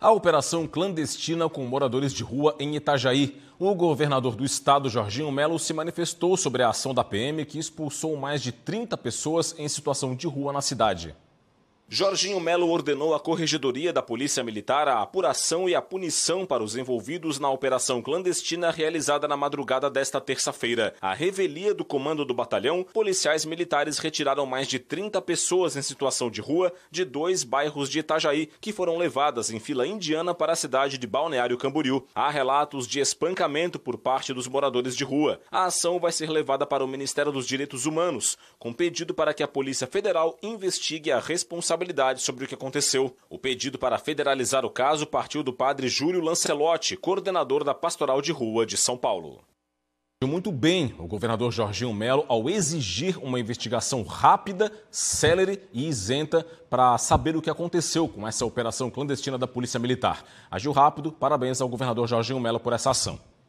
A operação clandestina com moradores de rua em Itajaí. O governador do estado, Jorginho Melo, se manifestou sobre a ação da PM que expulsou mais de 30 pessoas em situação de rua na cidade. Jorginho Melo ordenou à Corregedoria da Polícia Militar a apuração e a punição para os envolvidos na operação clandestina realizada na madrugada desta terça-feira. A revelia do comando do batalhão, policiais militares retiraram mais de 30 pessoas em situação de rua de dois bairros de Itajaí, que foram levadas em fila indiana para a cidade de Balneário Camboriú. Há relatos de espancamento por parte dos moradores de rua. A ação vai ser levada para o Ministério dos Direitos Humanos, com pedido para que a Polícia Federal investigue a responsabilidade responsabilidade sobre o que aconteceu. O pedido para federalizar o caso partiu do padre Júlio Lancelotti, coordenador da Pastoral de Rua de São Paulo. Muito bem, o governador Jorginho Melo ao exigir uma investigação rápida, célere e isenta para saber o que aconteceu com essa operação clandestina da Polícia Militar. Agiu rápido, parabéns ao governador Jorginho Melo por essa ação.